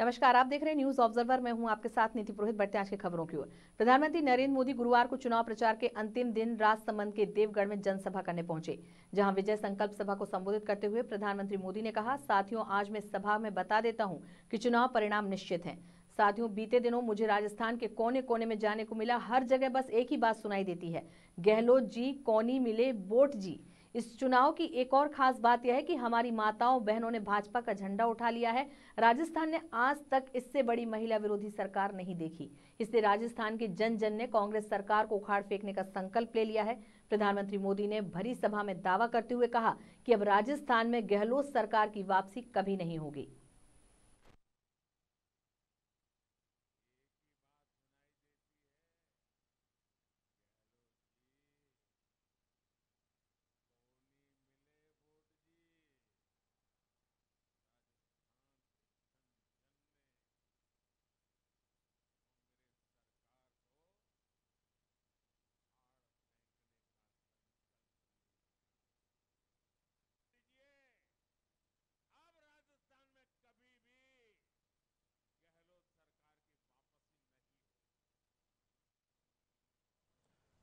नमस्कार आप देख रहे हैं न्यूज ऑब्जर्वर मैं हूं आपके साथ नीति पुरोहित बढ़ते आज की खबरों की ओर प्रधानमंत्री नरेंद्र मोदी गुरुवार को चुनाव प्रचार के अंतिम दिन राजसमंद के देवगढ़ में जनसभा करने पहुंचे जहां विजय संकल्प सभा को संबोधित करते हुए प्रधानमंत्री मोदी ने कहा साथियों आज मैं सभा में बता देता हूँ की चुनाव परिणाम निश्चित है साथियों बीते दिनों मुझे राजस्थान के कोने कोने में जाने को मिला हर जगह बस एक ही बात सुनाई देती है गहलोत जी कोनी मिले वोट जी इस चुनाव की एक और खास बात यह है कि हमारी माताओं बहनों ने भाजपा का झंडा उठा लिया है राजस्थान ने आज तक इससे बड़ी महिला विरोधी सरकार नहीं देखी इसलिए राजस्थान के जन जन ने कांग्रेस सरकार को उखाड़ फेंकने का संकल्प ले लिया है प्रधानमंत्री मोदी ने भरी सभा में दावा करते हुए कहा कि अब राजस्थान में गहलोत सरकार की वापसी कभी नहीं होगी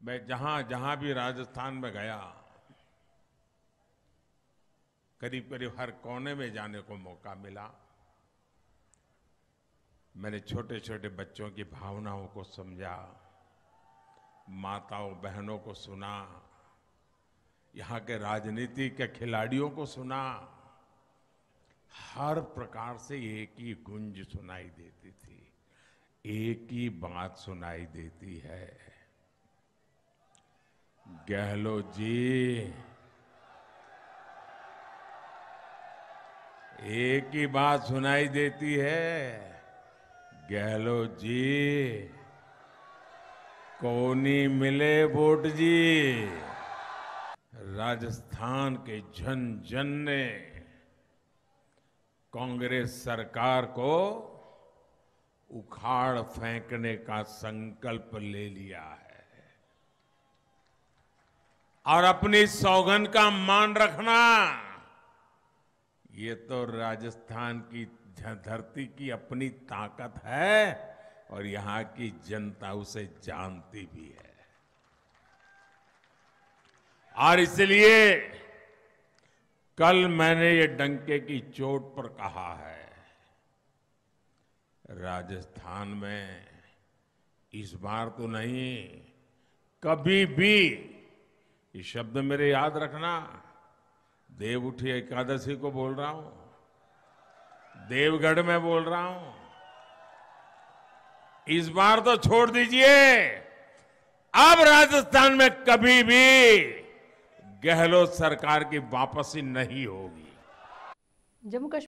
मैं जहां जहां भी राजस्थान में गया करीब करीब हर कोने में जाने को मौका मिला मैंने छोटे छोटे बच्चों की भावनाओं को समझा माताओं बहनों को सुना यहाँ के राजनीति के खिलाड़ियों को सुना हर प्रकार से एक ही गुंज सुनाई देती थी एक ही बात सुनाई देती है गहलोत जी एक ही बात सुनाई देती है गहलोत जी कोनी मिले वोट जी राजस्थान के जन जन ने कांग्रेस सरकार को उखाड़ फेंकने का संकल्प ले लिया है और अपनी सौगन का मान रखना ये तो राजस्थान की धरती की अपनी ताकत है और यहाँ की जनता उसे जानती भी है और इसलिए कल मैंने ये डंके की चोट पर कहा है राजस्थान में इस बार तो नहीं कभी भी ये शब्द मेरे याद रखना देव उठी एकादशी को बोल रहा हूं देवगढ़ में बोल रहा हूं इस बार तो छोड़ दीजिए अब राजस्थान में कभी भी गहलोत सरकार की वापसी नहीं होगी जम्मू कश्मीर